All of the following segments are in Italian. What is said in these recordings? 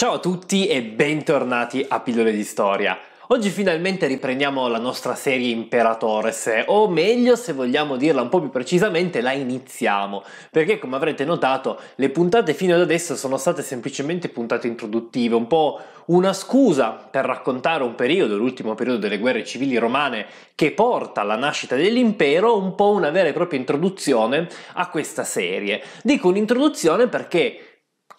Ciao a tutti e bentornati a Pillole di Storia. Oggi finalmente riprendiamo la nostra serie Imperatores, o meglio, se vogliamo dirla un po' più precisamente, la iniziamo, perché come avrete notato le puntate fino ad adesso sono state semplicemente puntate introduttive, un po' una scusa per raccontare un periodo, l'ultimo periodo delle guerre civili romane, che porta alla nascita dell'impero, un po' una vera e propria introduzione a questa serie. Dico un'introduzione perché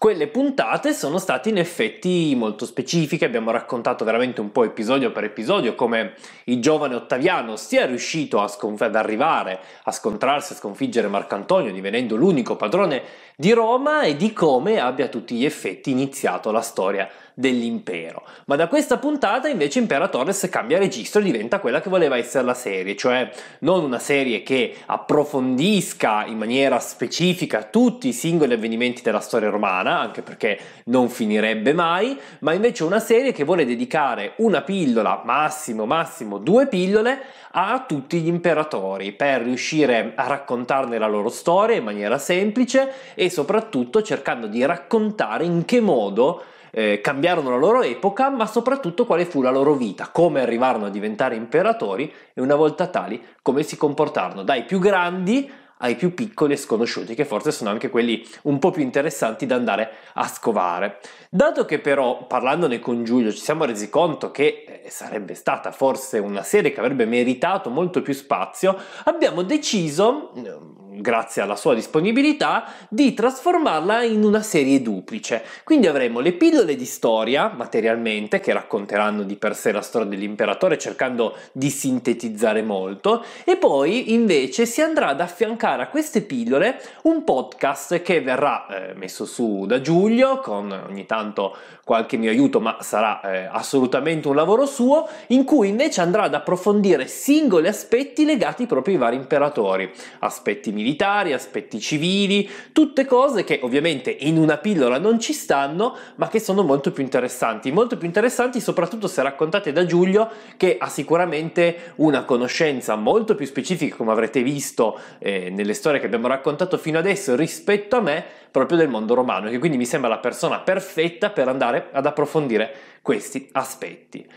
quelle puntate sono state in effetti molto specifiche, abbiamo raccontato veramente un po' episodio per episodio come il giovane Ottaviano sia riuscito sconf- ad arrivare a scontrarsi, a sconfiggere Marcantonio, divenendo l'unico padrone di Roma e di come abbia a tutti gli effetti iniziato la storia dell'impero. Ma da questa puntata invece Impera Torres cambia registro e diventa quella che voleva essere la serie, cioè non una serie che approfondisca in maniera specifica tutti i singoli avvenimenti della storia romana, anche perché non finirebbe mai, ma invece una serie che vuole dedicare una pillola, massimo massimo due pillole, a tutti gli imperatori per riuscire a raccontarne la loro storia in maniera semplice e soprattutto cercando di raccontare in che modo eh, cambiarono la loro epoca, ma soprattutto quale fu la loro vita, come arrivarono a diventare imperatori e una volta tali come si comportarono dai più grandi ai più piccoli e sconosciuti, che forse sono anche quelli un po' più interessanti da andare a scovare. Dato che però, parlandone con Giulio, ci siamo resi conto che eh, sarebbe stata forse una serie che avrebbe meritato molto più spazio, abbiamo deciso, mm, grazie alla sua disponibilità, di trasformarla in una serie duplice. Quindi avremo le pillole di storia, materialmente, che racconteranno di per sé la storia dell'imperatore cercando di sintetizzare molto, e poi invece si andrà ad affiancare a queste pillole un podcast che verrà eh, messo su da Giulio con ogni tanto qualche mio aiuto, ma sarà eh, assolutamente un lavoro suo, in cui invece andrà ad approfondire singoli aspetti legati proprio ai vari imperatori, aspetti militari, aspetti civili, tutte cose che ovviamente in una pillola non ci stanno, ma che sono molto più interessanti, molto più interessanti soprattutto se raccontate da Giulio che ha sicuramente una conoscenza molto più specifica, come avrete visto eh, nelle storie che abbiamo raccontato fino adesso rispetto a me, proprio del mondo romano, che quindi mi sembra la persona perfetta per andare ad approfondire questi aspetti.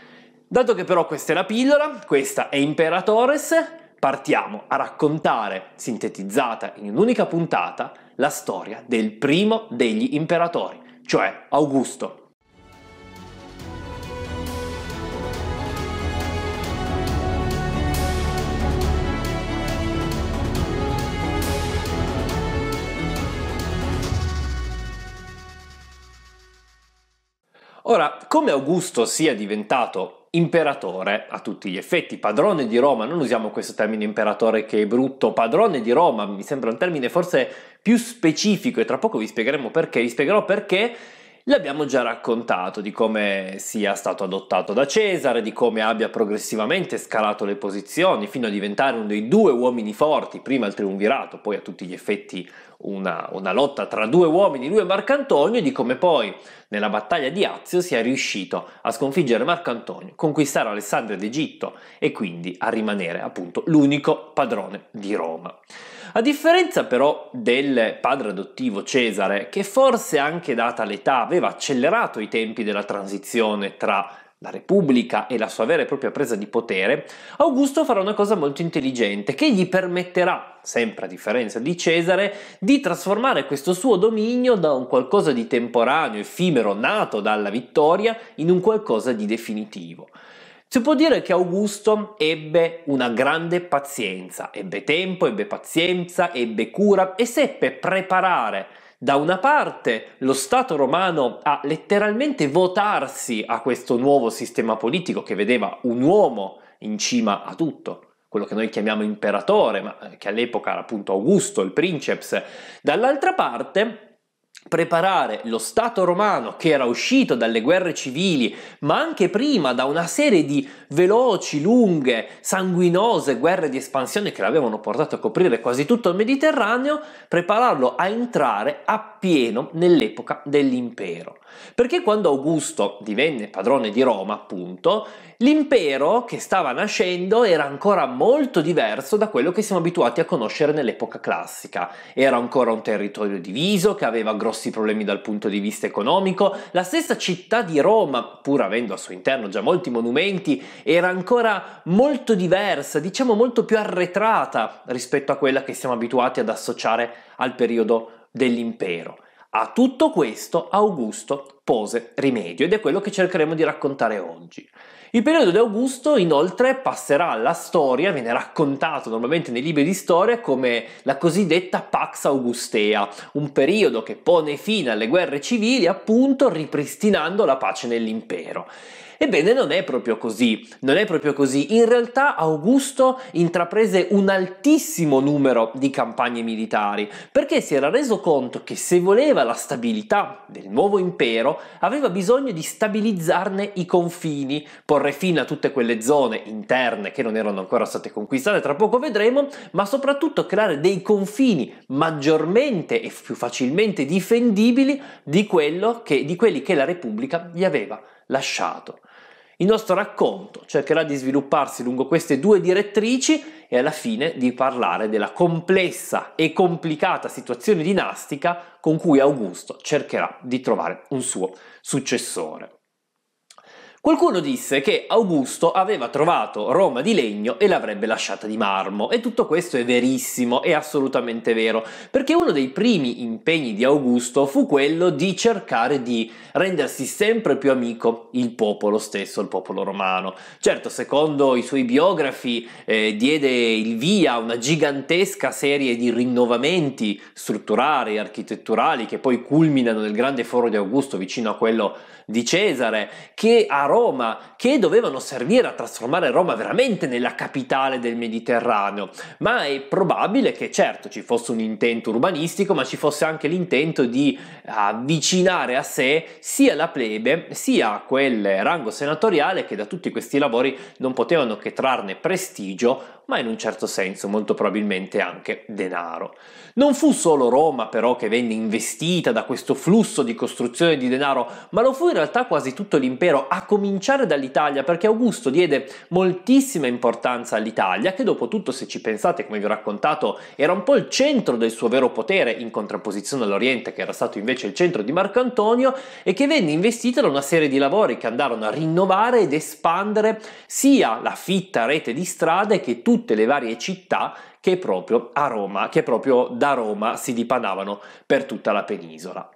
Dato che però questa è la pillola, questa è Imperatores, partiamo a raccontare, sintetizzata in un'unica puntata, la storia del primo degli imperatori, cioè Augusto. Ora, come Augusto sia diventato imperatore a tutti gli effetti, padrone di Roma, non usiamo questo termine imperatore che è brutto, padrone di Roma mi sembra un termine forse più specifico e tra poco vi spiegheremo perché, vi spiegherò perché L'abbiamo già raccontato di come sia stato adottato da Cesare, di come abbia progressivamente scalato le posizioni fino a diventare uno dei due uomini forti, prima al triunvirato, poi a tutti gli effetti una, una, lotta tra due uomini, lui e Marcantonio, e di come poi nella battaglia di Azio sia riuscito a sconfiggere Marcantonio, conquistare Alessandria d'Egitto e quindi a rimanere appunto l'unico padrone di Roma. A differenza però del padre adottivo Cesare, che forse anche data l'età aveva accelerato i tempi della transizione tra la Repubblica e la sua vera e propria presa di potere, Augusto farà una cosa molto intelligente che gli permetterà, sempre a differenza di Cesare, di trasformare questo suo dominio da un qualcosa di temporaneo, effimero, nato dalla vittoria, in un qualcosa di definitivo. Si può dire che Augusto ebbe una grande pazienza, ebbe tempo, ebbe pazienza, ebbe cura e seppe preparare da una parte lo Stato romano a letteralmente votarsi a questo nuovo sistema politico che vedeva un uomo in cima a tutto, quello che noi chiamiamo imperatore, ma che all'epoca era appunto Augusto, il princeps. Dall'altra parte preparare lo Stato romano che era uscito dalle guerre civili, ma anche prima da una serie di veloci, lunghe, sanguinose guerre di espansione che l'avevano portato a coprire quasi tutto il Mediterraneo, prepararlo a entrare appieno nell'epoca dell'impero. Perché quando Augusto divenne padrone di Roma, appunto, l'impero che stava nascendo era ancora molto diverso da quello che siamo abituati a conoscere nell'epoca classica. Era ancora un territorio diviso, che aveva grossi problemi dal punto di vista economico. La stessa città di Roma, pur avendo al suo interno già molti monumenti, era ancora molto diversa, diciamo molto più arretrata rispetto a quella che siamo abituati ad associare al periodo dell'impero. A tutto questo Augusto pose rimedio ed è quello che cercheremo di raccontare oggi. Il periodo di Augusto inoltre passerà alla storia, viene raccontato normalmente nei libri di storia come la cosiddetta Pax Augustea, un periodo che pone fine alle guerre civili appunto ripristinando la pace nell'impero. Ebbene, non è proprio così, non è proprio così. In realtà Augusto intraprese un altissimo numero di campagne militari, perché si era reso conto che se voleva la stabilità del nuovo impero, aveva bisogno di stabilizzarne i confini, porre fine a tutte quelle zone interne che non erano ancora state conquistate, tra poco vedremo, ma soprattutto creare dei confini maggiormente e più facilmente difendibili di, che, di quelli che la Repubblica gli aveva lasciato. Il nostro racconto cercherà di svilupparsi lungo queste due direttrici e alla fine di parlare della complessa e complicata situazione dinastica con cui Augusto cercherà di trovare un suo successore. Qualcuno disse che Augusto aveva trovato Roma di legno e l'avrebbe lasciata di marmo, e tutto questo è verissimo, è assolutamente vero, perché uno dei primi impegni di Augusto fu quello di cercare di rendersi sempre più amico il popolo stesso, il popolo romano. Certo, secondo i suoi biografi, eh, diede il via a una gigantesca serie di rinnovamenti strutturali e architetturali che poi culminano nel grande foro di Augusto vicino a quello di Cesare, che a Roma, che dovevano servire a trasformare Roma veramente nella capitale del Mediterraneo, ma è probabile che certo ci fosse un intento urbanistico, ma ci fosse anche l'intento di avvicinare a sé sia la plebe sia quel rango senatoriale che da tutti questi lavori non potevano che trarne prestigio ma in un certo senso molto probabilmente anche denaro. Non fu solo Roma però che venne investita da questo flusso di costruzione di denaro, ma lo fu in realtà quasi tutto l'impero, a cominciare dall'Italia, perché Augusto diede moltissima importanza all'Italia, che dopo tutto, se ci pensate, come vi ho raccontato, era un po' il centro del suo vero potere, in contrapposizione all'Oriente, che era stato invece il centro di Marco Antonio, e che venne investita da una serie di lavori che andarono a rinnovare ed espandere sia la fitta rete di strade che tutti tutte le varie città che proprio, a Roma, che proprio da Roma si dipanavano per tutta la penisola.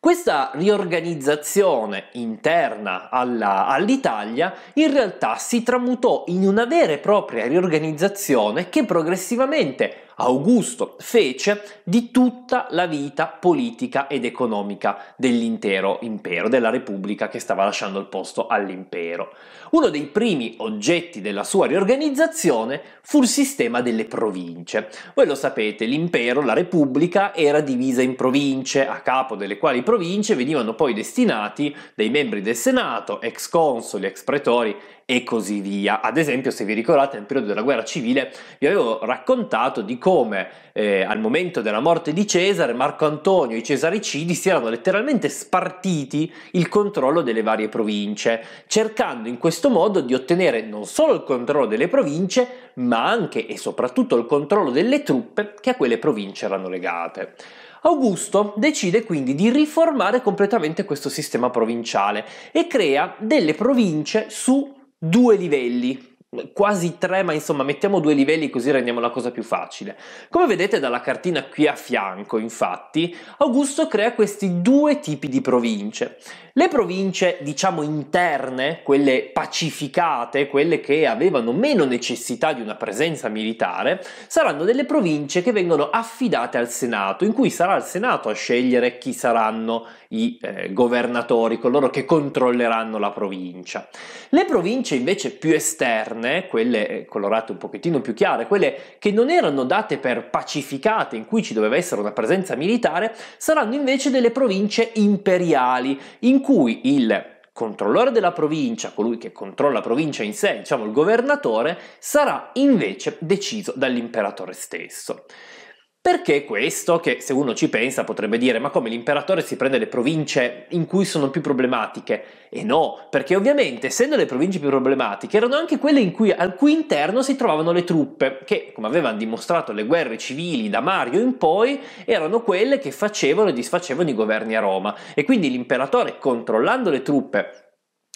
Questa riorganizzazione interna alla, all'Italia in realtà si tramutò in una vera e propria riorganizzazione che progressivamente Augusto fece di tutta la vita politica ed economica dell'intero impero, della repubblica che stava lasciando il posto all'impero. Uno dei primi oggetti della sua riorganizzazione fu il sistema delle province. Voi lo sapete, l'impero, la repubblica, era divisa in province, a capo delle quali province venivano poi destinati dei membri del Senato, ex consoli, ex pretori e così via. Ad esempio, se vi ricordate, nel periodo della guerra civile vi avevo raccontato di come eh, al momento della morte di Cesare, Marco Antonio e i Cesaricidi si erano letteralmente spartiti il controllo delle varie province, cercando in questo modo di ottenere non solo il controllo delle province, ma anche e soprattutto il controllo delle truppe che a quelle province erano legate. Augusto decide quindi di riformare completamente questo sistema provinciale e crea delle province su due livelli quasi tre, ma insomma mettiamo due livelli così rendiamo la cosa più facile. Come vedete dalla cartina qui a fianco, infatti, Augusto crea questi due tipi di province. Le province, diciamo interne, quelle pacificate, quelle che avevano meno necessità di una presenza militare, saranno delle province che vengono affidate al Senato, in cui sarà il Senato a scegliere chi saranno i eh, governatori, coloro che controlleranno la provincia. Le province invece più esterne, quelle eh, colorate un pochettino più chiare, quelle che non erano date per pacificate, in cui ci doveva essere una presenza militare, saranno invece delle province imperiali, in cui il controllore della provincia, colui che controlla la provincia in sé, diciamo il governatore, sarà invece deciso dall'imperatore stesso. Perché questo, che se uno ci pensa potrebbe dire ma come l'imperatore si prende le province in cui sono più problematiche? E no, perché ovviamente essendo le province più problematiche erano anche quelle in cui, al cui interno si trovavano le truppe, che come avevano dimostrato le guerre civili da Mario in poi, erano quelle che facevano e disfacevano i governi a Roma. E quindi l'imperatore controllando le truppe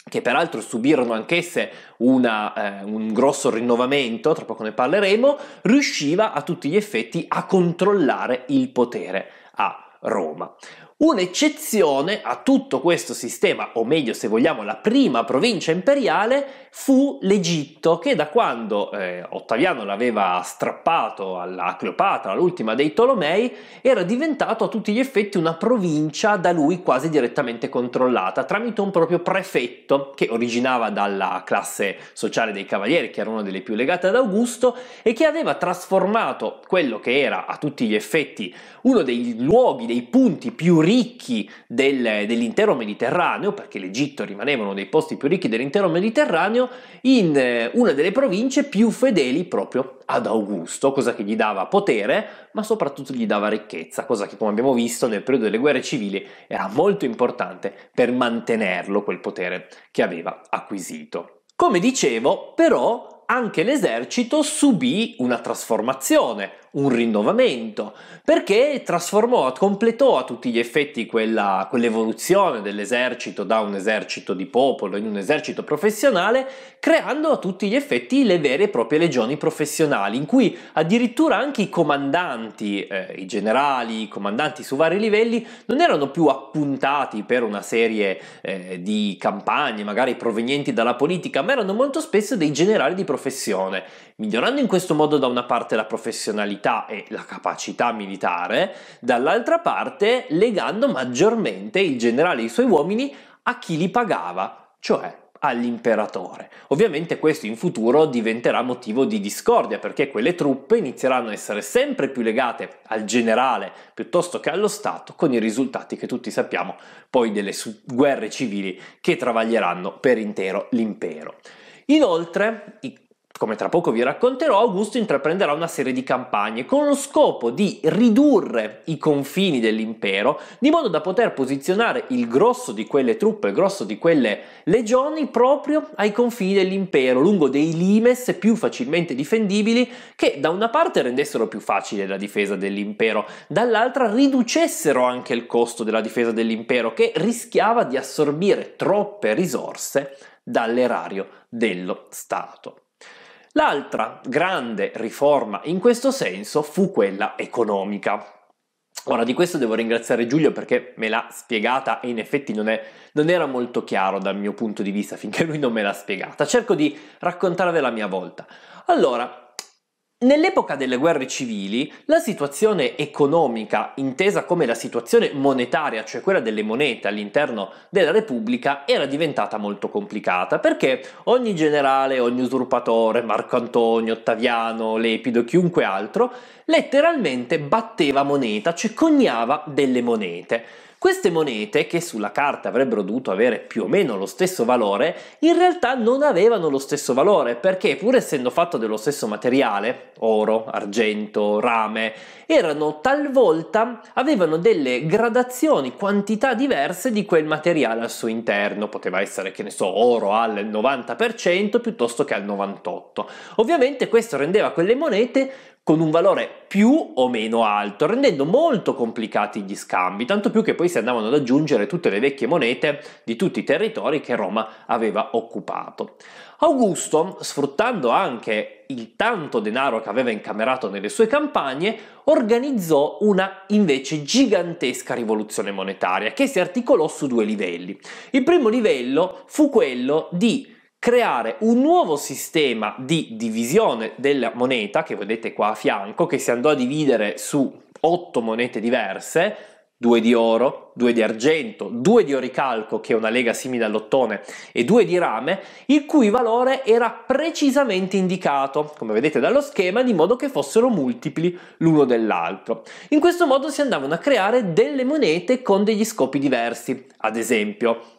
che peraltro subirono anch'esse una, eh, un grosso rinnovamento, tra poco ne parleremo, riusciva a tutti gli effetti a controllare il potere a Roma. Un'eccezione a tutto questo sistema, o meglio se vogliamo la prima provincia imperiale, fu l'Egitto che da quando eh, Ottaviano l'aveva strappato alla Cleopatra, l'ultima dei Tolomei, era diventato a tutti gli effetti una provincia da lui quasi direttamente controllata tramite un proprio prefetto che originava dalla classe sociale dei cavalieri, che era una delle più legate ad Augusto, e che aveva trasformato quello che era a tutti gli effetti uno dei luoghi, dei punti più ricchi del, dell'intero Mediterraneo, perché l'Egitto rimaneva uno dei posti più ricchi dell'intero Mediterraneo, in eh, una delle province più fedeli proprio ad Augusto, cosa che gli dava potere, ma soprattutto gli dava ricchezza, cosa che come abbiamo visto nel periodo delle guerre civili era molto importante per mantenerlo quel potere che aveva acquisito. Come dicevo, però, anche l'esercito subì una trasformazione, un rinnovamento, perché trasformò, completò a tutti gli effetti quella, quell'evoluzione dell'esercito da un esercito di popolo in un esercito professionale, creando a tutti gli effetti le vere e proprie legioni professionali, in cui addirittura anche i comandanti, eh, i generali, i comandanti su vari livelli, non erano più appuntati per una serie eh, di campagne, magari provenienti dalla politica, ma erano molto spesso dei generali di professione migliorando in questo modo da una parte la professionalità e la capacità militare, dall'altra parte legando maggiormente il generale e i suoi uomini a chi li pagava, cioè all'imperatore. Ovviamente questo in futuro diventerà motivo di discordia perché quelle truppe inizieranno a essere sempre più legate al generale piuttosto che allo Stato con i risultati che tutti sappiamo poi delle guerre civili che travaglieranno per intero l'impero. Inoltre i come tra poco vi racconterò, Augusto intraprenderà una serie di campagne con lo scopo di ridurre i confini dell'impero, di modo da poter posizionare il grosso di quelle truppe, il grosso di quelle legioni proprio ai confini dell'impero, lungo dei limes più facilmente difendibili che da una parte rendessero più facile la difesa dell'impero, dall'altra riducessero anche il costo della difesa dell'impero che rischiava di assorbire troppe risorse dall'erario dello Stato. L'altra grande riforma in questo senso fu quella economica. Ora, di questo devo ringraziare Giulio perché me l'ha spiegata e in effetti non, è, non, era molto chiaro dal mio punto di vista finché lui non me l'ha spiegata. Cerco di raccontarvela a mia volta. Allora, Nell'epoca delle guerre civili, la situazione economica, intesa come la situazione monetaria, cioè quella delle monete all'interno della Repubblica, era diventata molto complicata, perché ogni generale, ogni usurpatore, Marco Antonio, Ottaviano, Lepido, chiunque altro, letteralmente batteva moneta, cioè coniava delle monete. Queste monete, che sulla carta avrebbero dovuto avere più o meno lo stesso valore, in realtà non avevano lo stesso valore perché pur essendo fatto dello stesso materiale, oro, argento, rame, erano talvolta avevano delle gradazioni, quantità diverse di quel materiale al suo interno, poteva essere che ne so, oro al 90% piuttosto che al 98%. Ovviamente questo rendeva quelle monete con un valore più o meno alto, rendendo molto complicati gli scambi, tanto più che poi si andavano ad aggiungere tutte le vecchie monete di tutti i territori che Roma aveva occupato. Augusto, sfruttando anche il tanto denaro che aveva incamerato nelle sue campagne, organizzò una invece gigantesca rivoluzione monetaria che si articolò su due livelli. Il primo livello fu quello di creare un nuovo sistema di divisione della moneta, che vedete qua a fianco, che si andò a dividere su otto monete diverse, due di oro, due di argento, due di oricalco, che è una lega simile all'ottone, e due di rame, il cui valore era precisamente indicato, come vedete dallo schema, di modo che fossero multipli l'uno dell'altro. In questo modo si andavano a creare delle monete con degli scopi diversi, ad esempio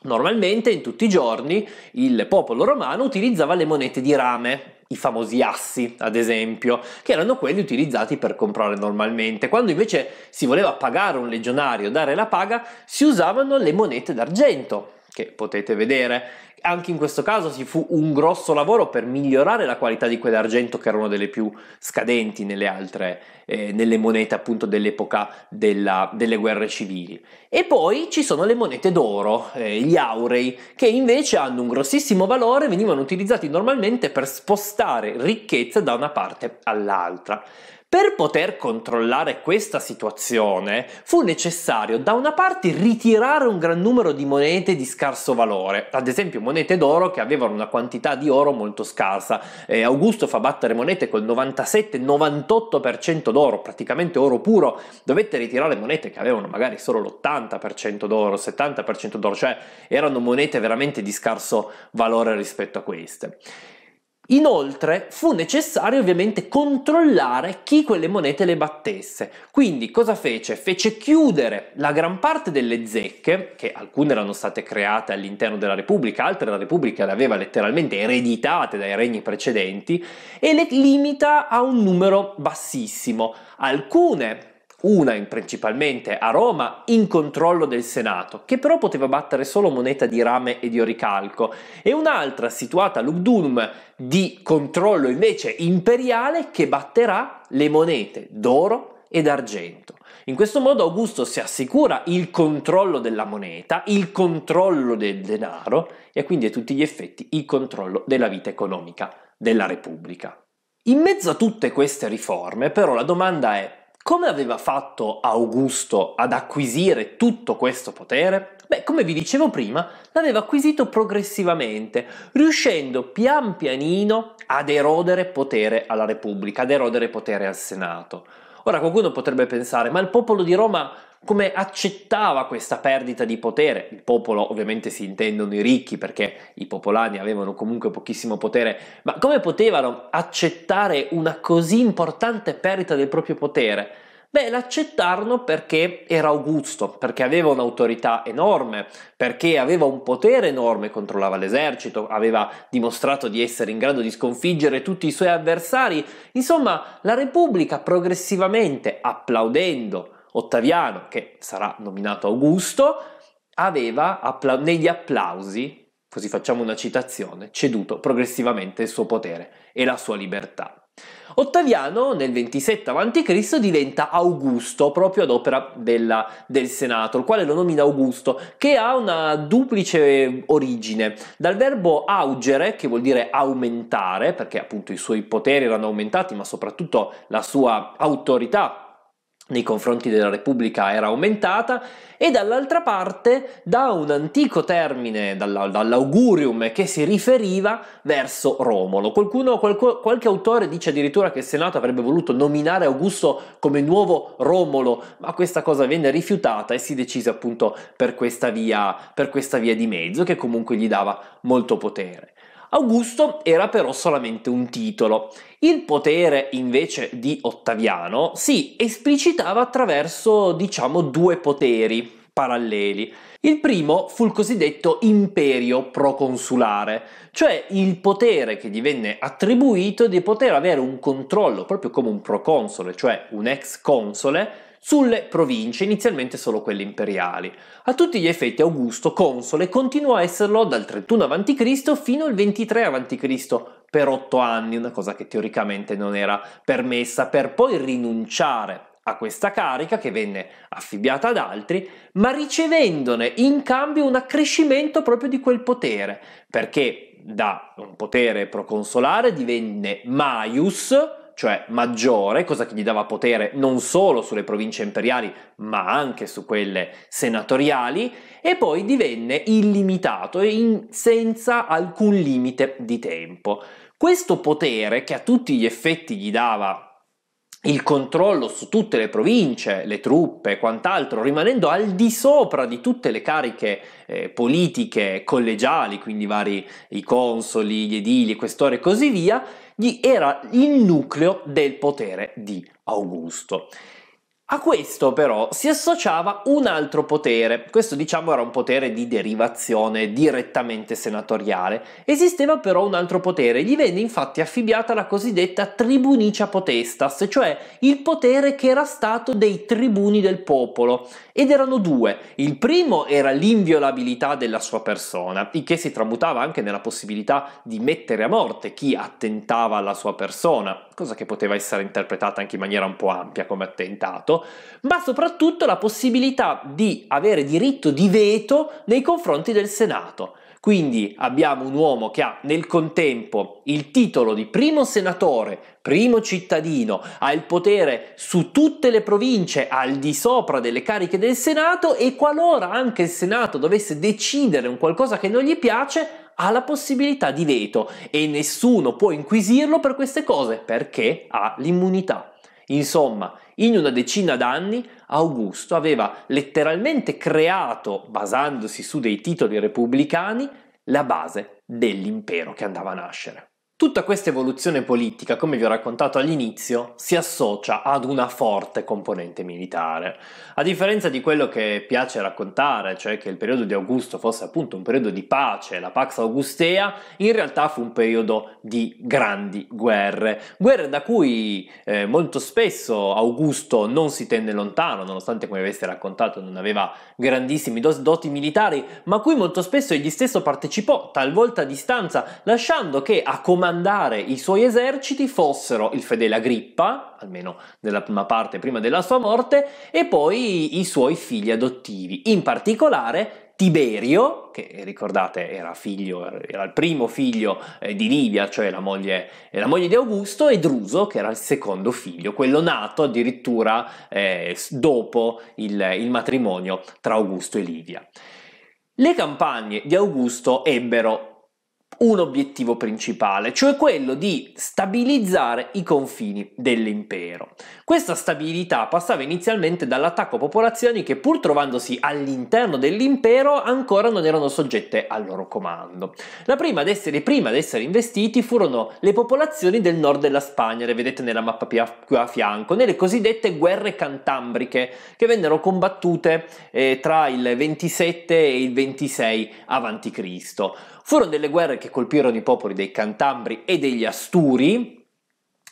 Normalmente in tutti i giorni il popolo romano utilizzava le monete di rame, i famosi assi, ad esempio, che erano quelli utilizzati per comprare normalmente. Quando invece si voleva pagare un legionario, dare la paga, si usavano le monete d'argento, che potete vedere. Anche in questo caso si fu un grosso lavoro per migliorare la qualità di quell'argento che era una delle più scadenti nelle altre, eh, nelle monete appunto dell'epoca della, delle guerre civili. E poi ci sono le monete d'oro, eh, gli aurei, che invece hanno un grossissimo valore, venivano utilizzati normalmente per spostare ricchezza da una parte all'altra. Per poter controllare questa situazione fu necessario da una parte ritirare un gran numero di monete di scarso valore, ad esempio monete d'oro che avevano una quantità di oro molto scarsa. Eh, Augusto fa battere monete col 97-98% d'oro, praticamente oro puro, dovette ritirare monete che avevano magari solo l'80% d'oro, 70% d'oro, cioè erano monete veramente di scarso valore rispetto a queste. Inoltre fu necessario ovviamente controllare chi quelle monete le battesse. Quindi cosa fece? Fece chiudere la gran parte delle zecche, che alcune erano state create all'interno della Repubblica, altre la Repubblica le aveva letteralmente ereditate dai regni precedenti, e le limita a un numero bassissimo. Alcune una principalmente a Roma in controllo del Senato, che però poteva battere solo moneta di rame e di oricalco, e un'altra situata a Lugdunum di controllo invece imperiale che batterà le monete d'oro ed argento. In questo modo Augusto si assicura il controllo della moneta, il controllo del denaro e quindi a tutti gli effetti il controllo della vita economica della Repubblica. In mezzo a tutte queste riforme però la domanda è come aveva fatto Augusto ad acquisire tutto questo potere? Beh, come vi dicevo prima, l'aveva acquisito progressivamente, riuscendo pian pianino ad erodere potere alla Repubblica, ad erodere potere al Senato. Ora qualcuno potrebbe pensare, ma il popolo di Roma come accettava questa perdita di potere. Il popolo ovviamente si intendono i ricchi perché i popolani avevano comunque pochissimo potere, ma come potevano accettare una così importante perdita del proprio potere? Beh, l'accettarono perché era Augusto, perché aveva un'autorità enorme, perché aveva un potere enorme, controllava l'esercito, aveva dimostrato di essere in grado di sconfiggere tutti i suoi avversari. Insomma, la Repubblica progressivamente, applaudendo, Ottaviano, che sarà nominato Augusto, aveva appla- negli applausi, così facciamo una citazione, ceduto progressivamente il suo potere e la sua libertà. Ottaviano nel 27 a.C. diventa Augusto proprio ad opera della, del Senato, il quale lo nomina Augusto, che ha una duplice origine, dal verbo augere, che vuol dire aumentare, perché appunto i suoi poteri erano aumentati, ma soprattutto la sua autorità nei confronti della Repubblica era aumentata e dall'altra parte da un antico termine, dall'augurium che si riferiva verso Romolo. Qualcuno, qualco, qualche autore dice addirittura che il Senato avrebbe voluto nominare Augusto come nuovo Romolo, ma questa cosa venne rifiutata e si decise appunto per questa via, per questa via di mezzo che comunque gli dava molto potere. Augusto era però solamente un titolo. Il potere invece di Ottaviano si esplicitava attraverso, diciamo, due poteri paralleli. Il primo fu il cosiddetto imperio proconsulare, cioè il potere che gli venne attribuito di poter avere un controllo, proprio come un proconsole, cioè un ex console, sulle province, inizialmente solo quelle imperiali. A tutti gli effetti Augusto, console, continuò a esserlo dal 31 a.C. fino al 23 a.C., per otto anni, una cosa che teoricamente non era permessa, per poi rinunciare a questa carica che venne affibbiata ad altri, ma ricevendone in cambio un accrescimento proprio di quel potere, perché da un potere proconsolare divenne maius, cioè maggiore, cosa che gli dava potere non solo sulle province imperiali, ma anche su quelle senatoriali, e poi divenne illimitato e in, senza alcun limite di tempo. Questo potere, che a tutti gli effetti gli dava il controllo su tutte le province, le truppe e quant'altro, rimanendo al di sopra di tutte le cariche eh, politiche collegiali, quindi vari i consoli, gli edili, i questori e così via, gli era il nucleo del potere di Augusto. A questo però si associava un altro potere, questo diciamo era un potere di derivazione direttamente senatoriale, esisteva però un altro potere, gli venne infatti affibbiata la cosiddetta tribunicia potestas, cioè il potere che era stato dei tribuni del popolo, ed erano due, il primo era l'inviolabilità della sua persona, il che si tramutava anche nella possibilità di mettere a morte chi attentava alla sua persona, cosa che poteva essere interpretata anche in maniera un po' ampia come attentato, ma soprattutto la possibilità di avere diritto di veto nei confronti del Senato. Quindi abbiamo un uomo che ha nel contempo il titolo di primo senatore, primo cittadino, ha il potere su tutte le province al di sopra delle cariche del Senato e qualora anche il Senato dovesse decidere un qualcosa che non gli piace, ha la possibilità di veto e nessuno può inquisirlo per queste cose perché ha l'immunità. Insomma, in una decina d'anni Augusto aveva letteralmente creato, basandosi su dei titoli repubblicani, la base dell'impero che andava a nascere. Tutta questa evoluzione politica, come vi ho raccontato all'inizio, si associa ad una forte componente militare. A differenza di quello che piace raccontare, cioè che il periodo di Augusto fosse appunto un periodo di pace, la Pax Augustea, in realtà fu un periodo di grandi guerre. Guerre da cui eh, molto spesso Augusto non si tenne lontano, nonostante come aveste raccontato non aveva grandissimi doti militari, ma a cui molto spesso egli stesso partecipò, talvolta a distanza, lasciando che a comandare comandare i suoi eserciti fossero il fedele Agrippa, almeno nella prima parte prima della sua morte, e poi i suoi figli adottivi, in particolare Tiberio, che ricordate era, figlio, era il primo figlio eh, di Livia, cioè la moglie, eh, la moglie, di Augusto, e Druso, che era il secondo figlio, quello nato addirittura eh, dopo il, il matrimonio tra Augusto e Livia. Le campagne di Augusto ebbero un obiettivo principale, cioè quello di stabilizzare i confini dell'impero. Questa stabilità passava inizialmente dall'attacco a popolazioni che pur trovandosi all'interno dell'impero ancora non erano soggette al loro comando. La prima ad essere, prima ad essere investiti furono le popolazioni del nord della Spagna, le vedete nella mappa più a fianco, nelle cosiddette guerre cantambriche che vennero combattute eh, tra il 27 e il 26 a.C. Furono delle guerre che colpirono i popoli dei Cantabri e degli Asturi,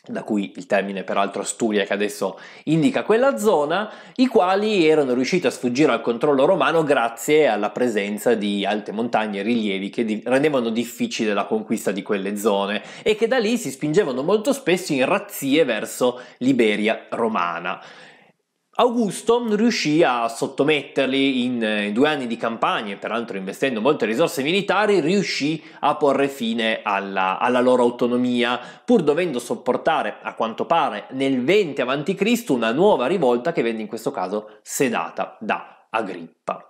da cui il termine peraltro Asturia che adesso indica quella zona, i quali erano riusciti a sfuggire al controllo romano grazie alla presenza di alte montagne e rilievi che di- rendevano difficile la conquista di quelle zone e che da lì si spingevano molto spesso in razzie verso l'Iberia romana. Augusto riuscì a sottometterli eh, in due anni di campagne, peraltro investendo molte risorse militari, riuscì a porre fine alla, alla loro autonomia, pur dovendo sopportare, a quanto pare, nel 20 a.C. una nuova rivolta che venne in questo caso sedata da Agrippa.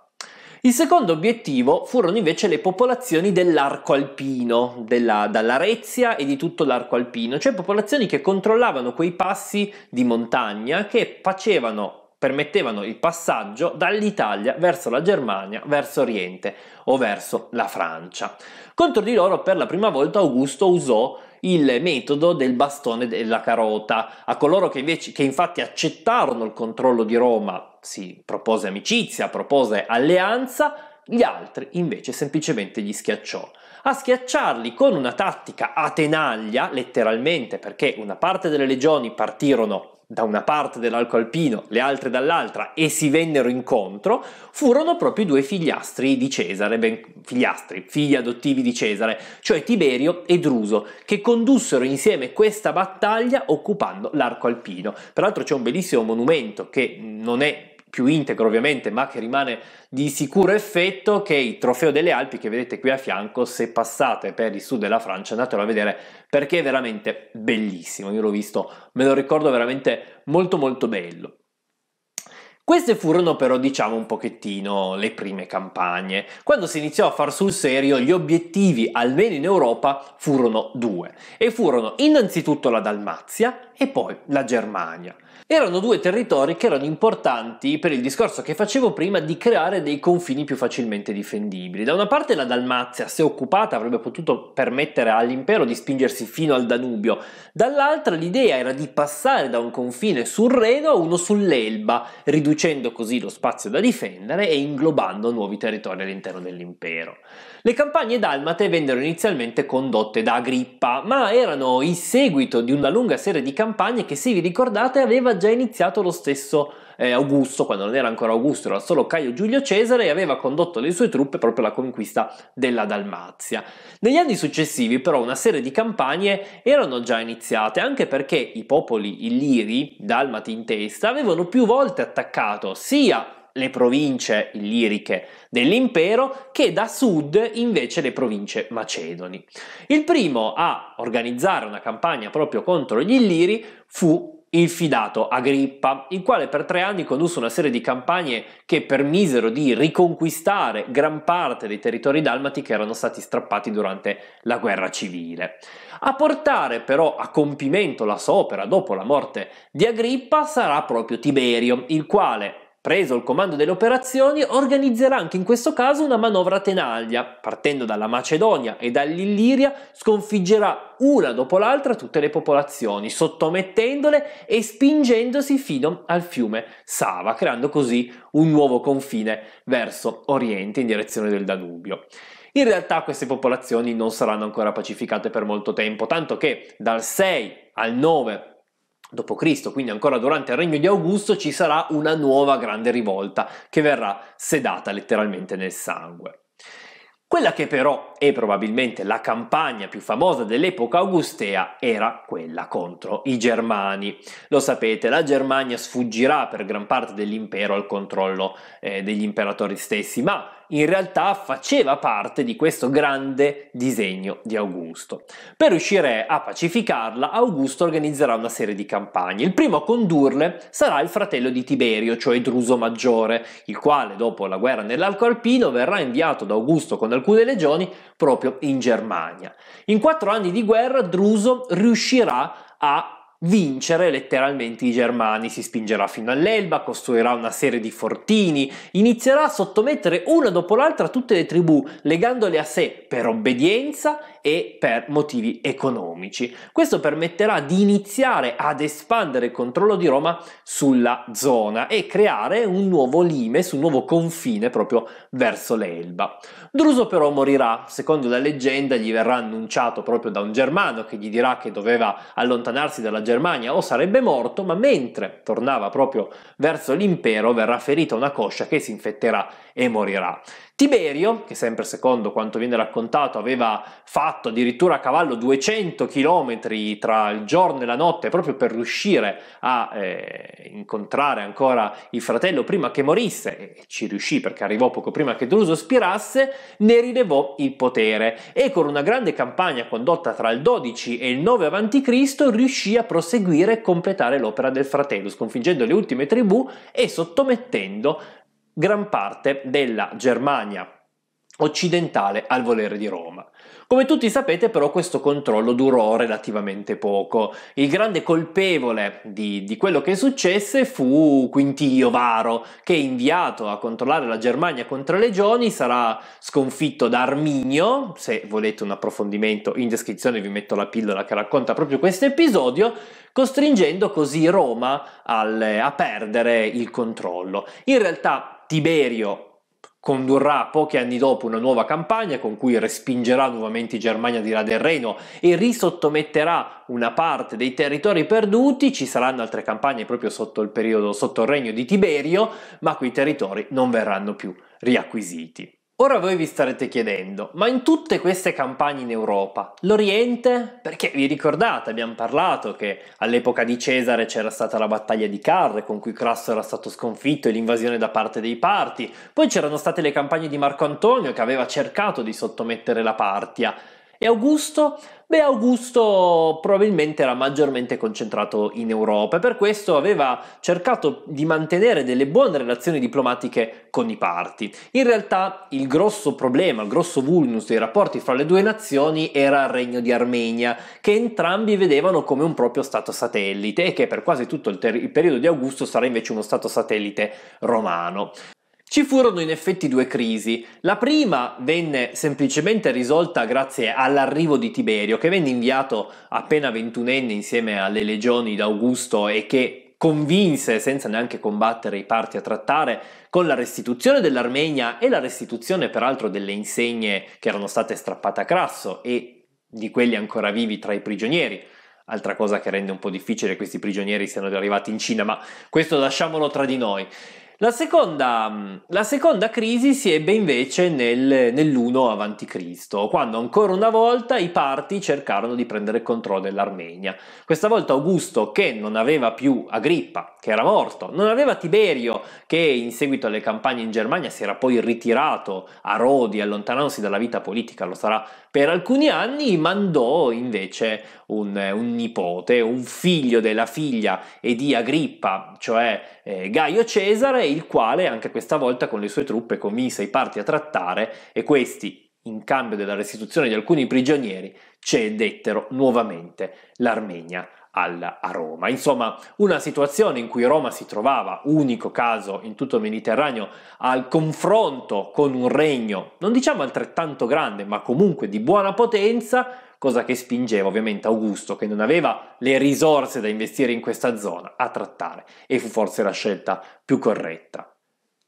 Il secondo obiettivo furono invece le popolazioni dell'arco alpino, della, dall'Arezia e di tutto l'arco alpino, cioè popolazioni che controllavano quei passi di montagna che facevano permettevano il passaggio dall'Italia verso la Germania, verso Oriente o verso la Francia. Contro di loro per la prima volta Augusto usò il metodo del bastone della carota. A coloro che, invece, che infatti accettarono il controllo di Roma si propose amicizia, propose alleanza, gli altri invece semplicemente gli schiacciò. A schiacciarli con una tattica a tenaglia, letteralmente, perché una parte delle legioni partirono da una parte dell'arco Alpino, le altre dall'altra, e si vennero incontro, furono proprio i due figliastri di Cesare, ben, figliastri, figli adottivi di Cesare, cioè Tiberio e Druso, che condussero insieme questa battaglia occupando l'Arco Alpino. Peraltro c'è un bellissimo monumento che non è più integro ovviamente, ma che rimane di sicuro effetto, che è il trofeo delle Alpi che vedete qui a fianco, se passate per il sud della Francia andatelo a vedere perché è veramente bellissimo, io l'ho visto, me lo ricordo veramente molto molto bello. Queste furono però diciamo un pochettino le prime campagne. Quando si iniziò a far sul serio gli obiettivi, almeno in Europa, furono due e furono innanzitutto la Dalmazia e poi la Germania. Erano due territori che erano importanti per il discorso che facevo prima di creare dei confini più facilmente difendibili. Da una parte la Dalmazia, se occupata, avrebbe potuto permettere all'impero di spingersi fino al Danubio, dall'altra l'idea era di passare da un confine sul Reno a uno sull'Elba, riducendo così lo spazio da difendere e inglobando nuovi territori all'interno dell'impero. Le campagne dalmate vennero inizialmente condotte da Agrippa, ma erano il seguito di una lunga serie di campagne che, se vi ricordate, aveva già iniziato lo stesso eh, Augusto, quando non era ancora Augusto, era solo Caio Giulio Cesare e aveva condotto le sue truppe proprio alla conquista della Dalmazia. Negli anni successivi però una serie di campagne erano già iniziate, anche perché i popoli illiri, dalmati in testa, avevano più volte attaccato sia le province illiriche dell'impero che da sud invece le province macedoni. Il primo a organizzare una campagna proprio contro gli Illiri fu il fidato Agrippa, il quale per tre anni condusse una serie di campagne che permisero di riconquistare gran parte dei territori dalmati che erano stati strappati durante la guerra civile. A portare però a compimento la sua opera dopo la morte di Agrippa sarà proprio Tiberio, il quale preso il comando delle operazioni, organizzerà anche in questo caso una manovra tenaglia. Partendo dalla Macedonia e dall'Illiria, sconfiggerà una dopo l'altra tutte le popolazioni, sottomettendole e spingendosi fino al fiume Sava, creando così un nuovo confine verso oriente in direzione del Danubio. In realtà queste popolazioni non saranno ancora pacificate per molto tempo, tanto che dal 6 al 9 dopo Cristo, quindi ancora durante il regno di Augusto, ci sarà una nuova grande rivolta che verrà sedata letteralmente nel sangue. Quella che però è probabilmente la campagna più famosa dell'epoca augustea era quella contro i Germani. Lo sapete, la Germania sfuggirà per gran parte dell'impero al controllo eh, degli imperatori stessi, ma in realtà faceva parte di questo grande disegno di Augusto. Per riuscire a pacificarla, Augusto organizzerà una serie di campagne. Il primo a condurle sarà il fratello di Tiberio, cioè Druso Maggiore, il quale dopo la guerra nell'Alco Alpino verrà inviato da Augusto con alcune legioni proprio in Germania. In quattro anni di guerra Druso riuscirà a vincere letteralmente i germani, si spingerà fino all'Elba, costruirà una serie di fortini, inizierà a sottomettere una dopo l'altra tutte le tribù, legandole a sé per obbedienza e per motivi economici. Questo permetterà di iniziare ad espandere il controllo di Roma sulla zona e creare un nuovo lime, un nuovo confine proprio verso l'Elba. Druso però morirà, secondo la leggenda gli verrà annunciato proprio da un germano che gli dirà che doveva allontanarsi dalla Germania o sarebbe morto, ma mentre tornava proprio verso l'impero verrà ferita una coscia che si infetterà e morirà. Tiberio, che sempre secondo quanto viene raccontato aveva fatto addirittura a cavallo 200 km tra il giorno e la notte proprio per riuscire a eh, incontrare ancora il fratello prima che morisse, e ci riuscì perché arrivò poco prima che Druso spirasse, ne rilevò il potere e con una grande campagna condotta tra il 12 e il 9 a.C. riuscì a proseguire e completare l'opera del fratello, sconfiggendo le ultime tribù e sottomettendo gran parte della Germania occidentale al volere di Roma. Come tutti sapete però questo controllo durò relativamente poco. Il grande colpevole di, di, quello che successe fu Quintio Varo, che inviato a controllare la Germania contro le legioni sarà sconfitto da Arminio, se volete un approfondimento in descrizione vi metto la pillola che racconta proprio questo episodio, costringendo così Roma al, a perdere il controllo. In realtà Tiberio condurrà pochi anni dopo una nuova campagna con cui respingerà nuovamente Germania di là del Reno e risottometterà una parte dei territori perduti, ci saranno altre campagne proprio sotto il periodo sotto il regno di Tiberio, ma quei territori non verranno più riacquisiti. Ora voi vi starete chiedendo, ma in tutte queste campagne in Europa, l'Oriente? Perché vi ricordate, abbiamo parlato che all'epoca di Cesare c'era stata la battaglia di Carre con cui Crasso era stato sconfitto e l'invasione da parte dei Parti, poi c'erano state le campagne di Marco Antonio che aveva cercato di sottomettere la Partia, e Augusto? Beh, Augusto probabilmente era maggiormente concentrato in Europa e per questo aveva cercato di mantenere delle buone relazioni diplomatiche con i parti. In realtà il grosso problema, il grosso vulnus dei rapporti fra le due nazioni era il Regno di Armenia, che entrambi vedevano come un proprio Stato satellite e che per quasi tutto il, ter- il periodo di Augusto sarà invece uno Stato satellite romano. Ci furono in effetti due crisi. La prima venne semplicemente risolta grazie all'arrivo di Tiberio, che venne inviato appena ventunenne insieme alle legioni d'Augusto e che convinse, senza neanche combattere i parti a trattare, con la restituzione dell'Armenia e la restituzione peraltro delle insegne che erano state strappate a Crasso e di quelli ancora vivi tra i prigionieri altra cosa che rende un po' difficile che questi prigionieri siano arrivati in Cina, ma questo lasciamolo tra di noi. La seconda, la seconda, crisi si ebbe invece nel, nell'1 a.C., quando ancora una volta i parti cercarono di prendere il controllo dell'Armenia. Questa volta Augusto, che non aveva più Agrippa, che era morto, non aveva Tiberio, che in seguito alle campagne in Germania si era poi ritirato a Rodi, allontanandosi dalla vita politica, lo sarà per alcuni anni mandò invece un, un nipote, un figlio della figlia e di Agrippa, cioè eh, Gaio Cesare, il quale anche questa volta con le sue truppe convinse i parti a trattare e questi, in cambio della restituzione di alcuni prigionieri, cedettero nuovamente l'Armenia al, a Roma. Insomma, una situazione in cui Roma si trovava, unico caso in tutto il Mediterraneo, al confronto con un regno, non diciamo altrettanto grande, ma comunque di buona potenza, cosa che spingeva ovviamente Augusto, che non aveva le risorse da investire in questa zona, a trattare e fu forse la scelta più corretta.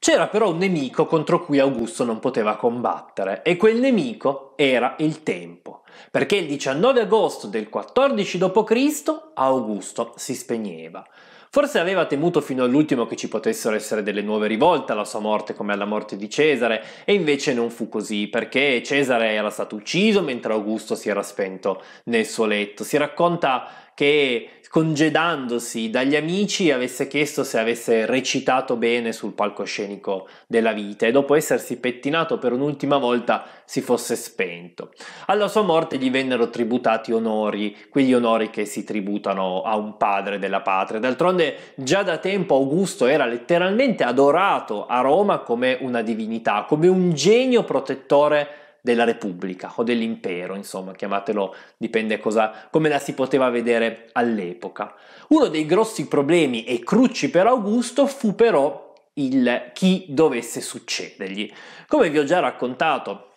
C'era però un nemico contro cui Augusto non poteva combattere e quel nemico era il tempo, perché il 19 agosto del 14 d.C. Augusto si spegneva. Forse aveva temuto fino all'ultimo che ci potessero essere delle nuove rivolte alla sua morte come alla morte di Cesare e invece non fu così perché Cesare era stato ucciso mentre Augusto si era spento nel suo letto. Si racconta che congedandosi dagli amici avesse chiesto se avesse recitato bene sul palcoscenico della vita e dopo essersi pettinato per un'ultima volta si fosse spento. Alla sua morte gli vennero tributati onori, quegli onori che si tributano a un padre della patria. D'altronde già da tempo Augusto era letteralmente adorato a Roma come una divinità, come un genio protettore della Repubblica o dell'impero, insomma, chiamatelo, dipende cosa, come la si poteva vedere all'epoca. Uno dei grossi problemi e cruci per Augusto fu però il chi dovesse succedergli. Come vi ho già raccontato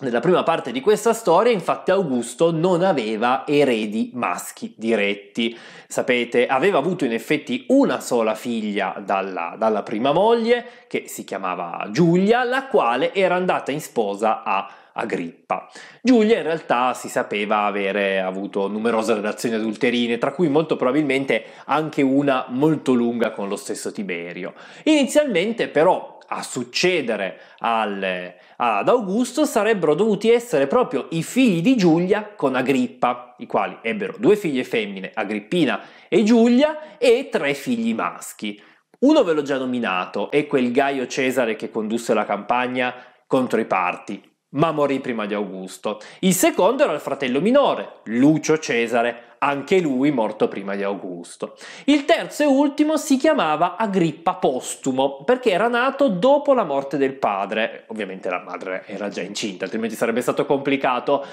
nella prima parte di questa storia, infatti, Augusto non aveva eredi maschi diretti. Sapete, aveva avuto in effetti una sola figlia dalla, dalla prima moglie, che si chiamava Giulia, la quale era andata in sposa a Agrippa. Giulia in realtà si sapeva avere avuto numerose relazioni adulterine, tra cui molto probabilmente anche una molto lunga con lo stesso Tiberio. Inizialmente però a succedere al, ad Augusto sarebbero dovuti essere proprio i figli di Giulia con Agrippa, i quali ebbero due figlie femmine, Agrippina e Giulia, e tre figli maschi. Uno ve l'ho già nominato, è quel Gaio Cesare che condusse la campagna contro i parti, ma morì prima di Augusto. Il secondo era il fratello minore, Lucio Cesare, anche lui morto prima di Augusto. Il terzo e ultimo si chiamava Agrippa Postumo, perché era nato dopo la morte del padre. Ovviamente la madre era già incinta, altrimenti sarebbe stato complicato.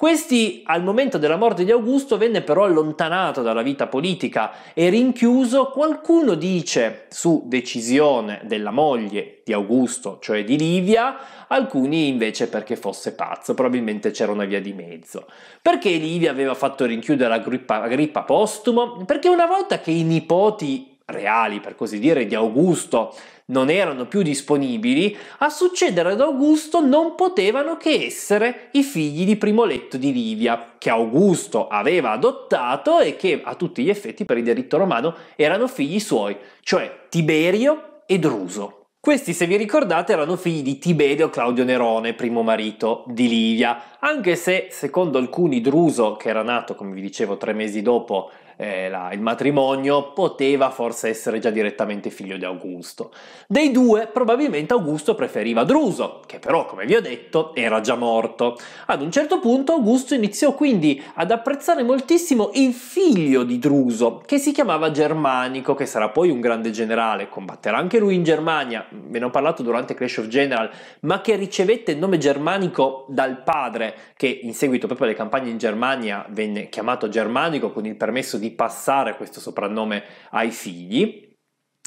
Questi, al momento della morte di Augusto, venne però allontanato dalla vita politica e rinchiuso. Qualcuno dice, su decisione della moglie di Augusto, cioè di Livia, alcuni invece perché fosse pazzo, probabilmente c'era una via di mezzo. Perché Livia aveva fatto rinchiudere Agrippa, Agrippa postumo? Perché una volta che i nipoti reali, per così dire, di Augusto non erano più disponibili, a succedere ad Augusto non potevano che essere i figli di primo letto di Livia, che Augusto aveva adottato e che a tutti gli effetti per il diritto romano erano figli suoi, cioè Tiberio e Druso. Questi, se vi ricordate, erano figli di Tiberio Claudio Nerone, primo marito di Livia, anche se, secondo alcuni, Druso, che era nato, come vi dicevo, tre mesi dopo eh, la, il matrimonio, poteva forse essere già direttamente figlio di Augusto. Dei due, probabilmente Augusto preferiva Druso, che però, come vi ho detto, era già morto. Ad un certo punto Augusto iniziò quindi ad apprezzare moltissimo il figlio di Druso, che si chiamava Germanico, che sarà poi un grande generale, combatterà anche lui in Germania, ve ne ho parlato durante Clash of General, ma che ricevette il nome germanico dal padre, che in seguito proprio alle campagne in Germania venne chiamato Germanico con il permesso di di passare questo soprannome ai figli.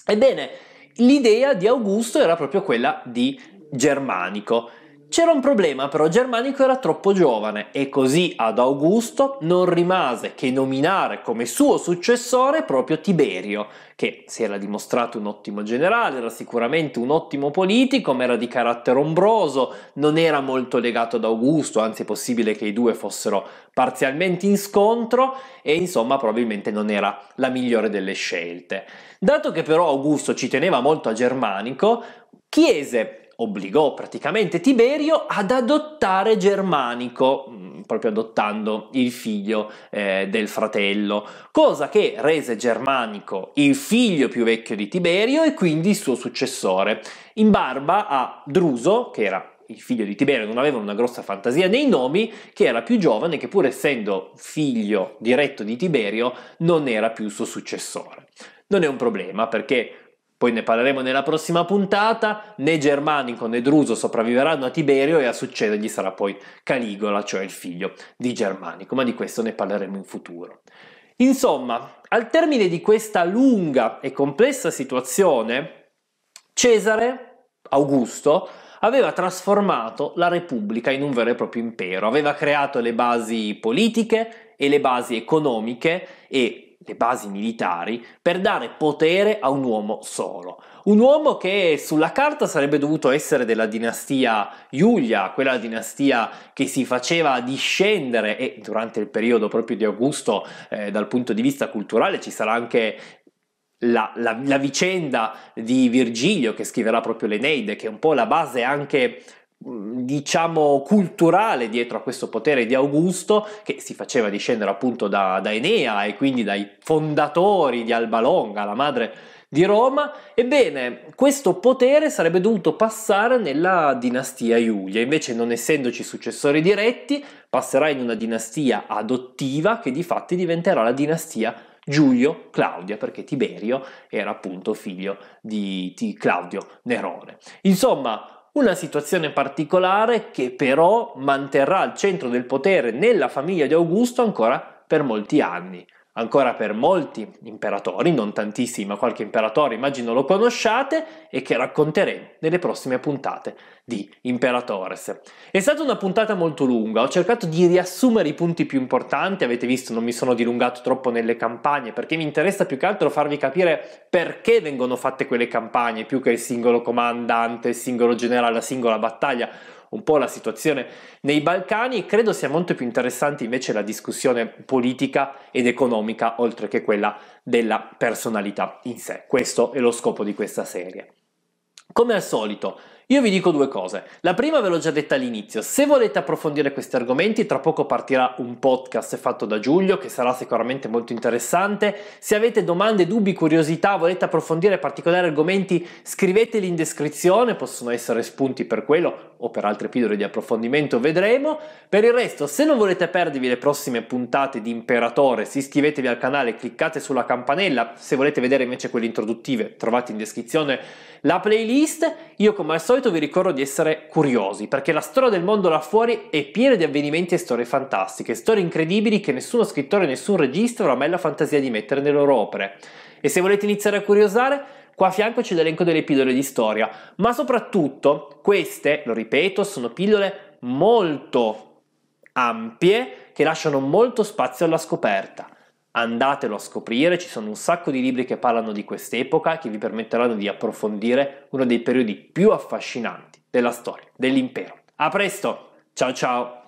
Ebbene, l'idea di Augusto era proprio quella di Germanico. C'era un problema però, Germanico era troppo giovane e così ad Augusto non rimase che nominare come suo successore proprio Tiberio, che si era dimostrato un ottimo generale, era sicuramente un ottimo politico, ma era di carattere ombroso, non era molto legato ad Augusto, anzi è possibile che i due fossero parzialmente in scontro e insomma probabilmente non era la migliore delle scelte. Dato che però Augusto ci teneva molto a Germanico, chiese obbligò praticamente Tiberio ad adottare Germanico, mm, proprio adottando il figlio eh, del fratello, cosa che rese Germanico il figlio più vecchio di Tiberio e quindi il suo successore, in barba a Druso, che era il figlio di Tiberio non aveva una grossa fantasia nei nomi, che era più giovane, che pur essendo figlio diretto di Tiberio non era più il suo successore. Non è un problema perché poi ne parleremo nella prossima puntata, né Germanico né Druso sopravviveranno a Tiberio e a succedergli sarà poi Caligola, cioè il figlio di Germanico, ma di questo ne parleremo in futuro. Insomma, al termine di questa lunga e complessa situazione, Cesare Augusto aveva trasformato la Repubblica in un vero e proprio impero, aveva creato le basi politiche e le basi economiche e le basi militari per dare potere a un uomo solo. Un uomo che sulla carta sarebbe dovuto essere della dinastia Giulia, quella dinastia che si faceva discendere e durante il periodo proprio di Augusto eh, dal punto di vista culturale ci sarà anche la, la, la vicenda di Virgilio che scriverà proprio l'Eneide, che è un po' la base anche Mm, diciamo culturale dietro a questo potere di Augusto che si faceva discendere appunto da, da Enea e quindi dai fondatori di Alba Longa, la madre di Roma, ebbene questo potere sarebbe dovuto passare nella dinastia Iulia, invece non essendoci successori diretti passerà in una dinastia adottiva che di fatti diventerà la dinastia Giulio Claudia, perché Tiberio era appunto figlio di, di Claudio Nerone. Insomma, una situazione particolare che però manterrà il centro del potere nella famiglia di Augusto ancora per molti anni ancora per molti imperatori, non tantissimi, ma qualche imperatore immagino lo conosciate e che racconteremo nelle prossime puntate di Imperatores. È stata una puntata molto lunga, ho cercato di riassumere i punti più importanti, avete visto non mi sono dilungato troppo nelle campagne perché mi interessa più che altro farvi capire perché vengono fatte quelle campagne più che il singolo comandante, il singolo generale, la singola battaglia un po' la situazione nei Balcani, credo sia molto più interessante invece la discussione politica ed economica oltre che quella della personalità in sé. Questo è lo scopo di questa serie. Come al solito, io vi dico due cose. La prima ve l'ho già detta all'inizio. Se volete approfondire questi argomenti, tra poco partirà un podcast fatto da Giulio che sarà sicuramente molto interessante. Se avete domande, dubbi, curiosità, volete approfondire particolari argomenti, scriveteli in descrizione, possono essere spunti per quello o per altre pillole di approfondimento, vedremo. Per il resto, se non volete perdervi le prossime puntate di Imperatore, iscrivetevi al canale, cliccate sulla campanella. Se volete vedere invece quelle introduttive, trovate in descrizione la playlist, io come al solito vi ricordo di essere curiosi, perché la storia del mondo là fuori è piena di avvenimenti e storie fantastiche, storie incredibili che nessuno scrittore, nessun regista avrà mai la fantasia di mettere nelle loro opere. E se volete iniziare a curiosare, Qua a fianco c'è l'elenco delle pillole di storia, ma soprattutto queste, lo ripeto, sono pillole molto ampie che lasciano molto spazio alla scoperta. Andatelo a scoprire, ci sono un sacco di libri che parlano di quest'epoca che vi permetteranno di approfondire uno dei periodi più affascinanti della storia dell'impero. A presto, ciao ciao!